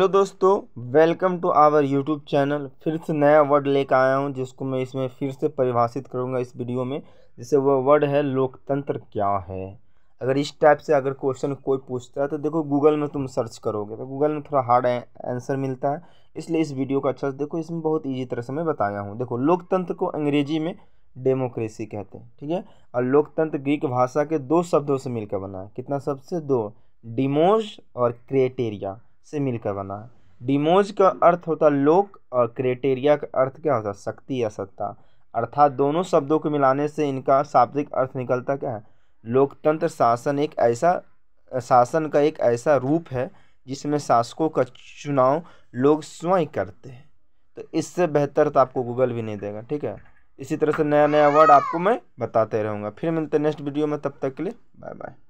hello तो दोस्तों welcome to our YouTube channel फिर से नया वर्ड लेकर आया हूँ जिसको मैं इसमें फिर से परिभाषित करूंगा इस वीडियो में जैसे वह वर्ड है लोकतंत्र क्या है अगर इस टाइप से अगर क्वेश्चन कोई पूछता है तो देखो गूगल में तुम सर्च करोगे तो गूगल में थोड़ा हार्ड आंसर मिलता है इसलिए इस वीडियो को अच्छा से देखो इसमें बहुत ईजी तरह से मैं बताया हूँ देखो लोकतंत्र को अंग्रेजी में डेमोक्रेसी कहते हैं ठीक है और लोकतंत्र ग्रीक भाषा के दो शब्दों से मिलकर बना है कितना शब्द से दो डिमोज और क्रेटेरिया से मिलकर बना है डिमोज का अर्थ होता है लोक और क्रेटेरिया का अर्थ क्या होता है शक्ति या सत्ता अर्थात दोनों शब्दों को मिलाने से इनका शाब्दिक अर्थ निकलता क्या है लोकतंत्र शासन एक ऐसा शासन का एक ऐसा रूप है जिसमें शासकों का चुनाव लोग स्वयं करते हैं तो इससे बेहतर तो आपको गूगल भी नहीं देगा ठीक है इसी तरह से नया नया वर्ड आपको मैं बताते रहूँगा फिर मिलते नेक्स्ट वीडियो में तब तक के लिए बाय बाय